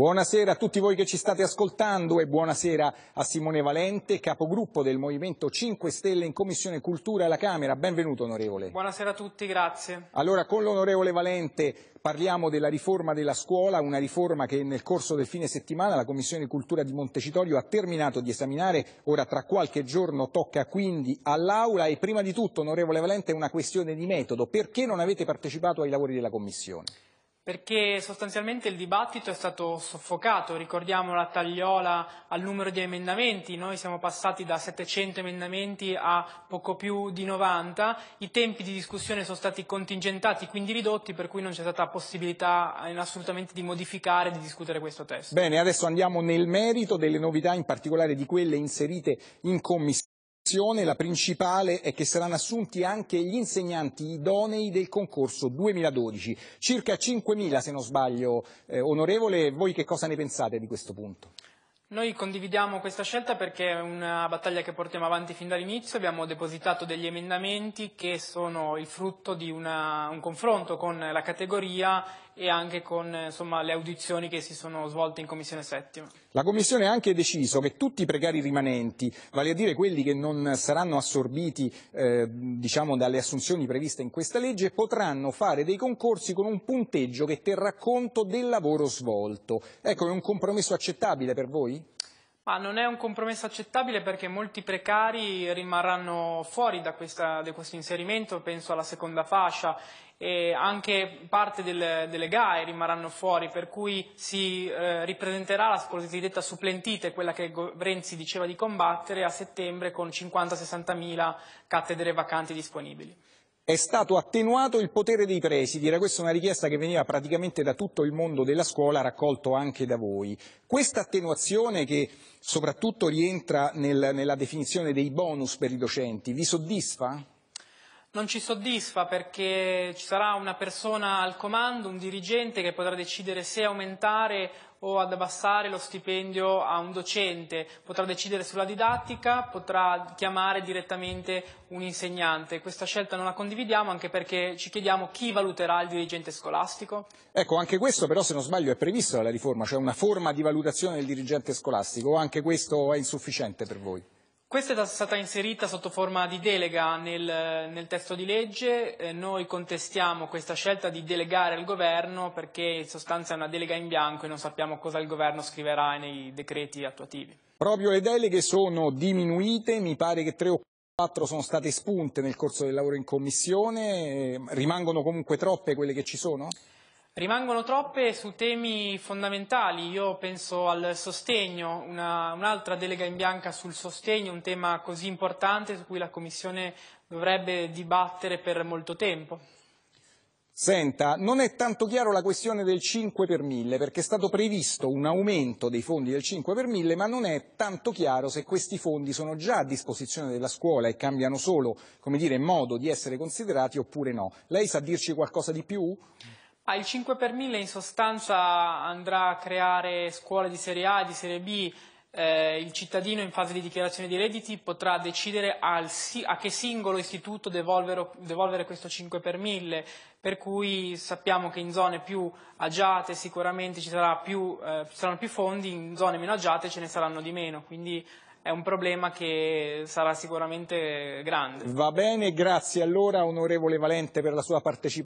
Buonasera a tutti voi che ci state ascoltando e buonasera a Simone Valente, capogruppo del Movimento 5 Stelle in Commissione Cultura alla Camera. Benvenuto onorevole. Buonasera a tutti, grazie. Allora con l'onorevole Valente parliamo della riforma della scuola, una riforma che nel corso del fine settimana la Commissione Cultura di Montecitorio ha terminato di esaminare, ora tra qualche giorno tocca quindi all'Aula e prima di tutto onorevole Valente una questione di metodo, perché non avete partecipato ai lavori della Commissione? perché sostanzialmente il dibattito è stato soffocato, ricordiamo la tagliola al numero di emendamenti, noi siamo passati da 700 emendamenti a poco più di 90, i tempi di discussione sono stati contingentati, quindi ridotti, per cui non c'è stata possibilità assolutamente di modificare, e di discutere questo testo. Bene, adesso andiamo nel merito delle novità, in particolare di quelle inserite in commissione preoccupazione, la principale, è che saranno assunti anche gli insegnanti idonei del concorso 2012, circa 5.000 se non sbaglio. Eh, onorevole, voi che cosa ne pensate di questo punto? Noi condividiamo questa scelta perché è una battaglia che portiamo avanti fin dall'inizio, abbiamo depositato degli emendamenti che sono il frutto di una, un confronto con la categoria e anche con insomma, le audizioni che si sono svolte in Commissione Settima. La Commissione ha anche deciso che tutti i precari rimanenti, vale a dire quelli che non saranno assorbiti eh, diciamo, dalle assunzioni previste in questa legge, potranno fare dei concorsi con un punteggio che terrà conto del lavoro svolto. Ecco, è un compromesso accettabile per voi? precari? Ma non è un compromesso accettabile perché molti precari rimarranno fuori da, questa, da questo inserimento, penso alla seconda fascia e anche parte del, delle GAE rimarranno fuori, per cui si eh, ripresenterà la cosiddetta supplentite, quella che Renzi diceva di combattere a settembre con 50-60 mila cattedre vacanti disponibili è stato attenuato il potere dei presidi, era questa una richiesta che veniva praticamente da tutto il mondo della scuola, raccolto anche da voi. Questa attenuazione che soprattutto rientra nel, nella definizione dei bonus per i docenti, vi soddisfa? non ci soddisfa perché ci sarà una persona al comando, un dirigente che potrà decidere se aumentare o ad abbassare lo stipendio a un docente, potrà decidere sulla didattica, potrà chiamare direttamente un insegnante. Questa scelta non la condividiamo anche perché ci chiediamo chi valuterà il dirigente scolastico. Ecco, anche questo però se non sbaglio è previsto dalla riforma, cioè una forma di valutazione del dirigente scolastico, o anche questo è insufficiente per voi? Questa è stata inserita sotto forma di delega nel, nel testo di legge, eh, noi contestiamo questa scelta di delegare al governo perché in sostanza è una delega in bianco e non sappiamo cosa il governo scriverà nei decreti attuativi. Proprio le deleghe sono diminuite, mi pare che tre o quattro sono state spunte nel corso del lavoro in commissione, rimangono comunque troppe quelle che ci sono? Rimangono troppe su temi fondamentali, io penso al sostegno, una, un'altra delega in bianca sul sostegno, un tema così importante su cui la Commissione dovrebbe dibattere per molto tempo. Senta, non è tanto chiaro la questione del 5 per 1000 perché è stato previsto un aumento dei fondi del 5 per 1000 ma non è tanto chiaro se questi fondi sono già a disposizione della scuola e cambiano solo come dire, modo di essere considerati oppure no. Lei sa dirci qualcosa di più? il 5 per 1000 in sostanza andrà a creare scuole di serie A, e di serie B, eh, il cittadino in fase di dichiarazione di redditi potrà decidere al, a che singolo istituto devolvere questo 5 per 1000, per cui sappiamo che in zone più agiate sicuramente ci, più, eh, ci, saranno più fondi, in zone meno agiate ce ne saranno di meno, quindi è un problema che sarà sicuramente grande. Va bene, grazie allora onorevole Valente per la sua partecipazione.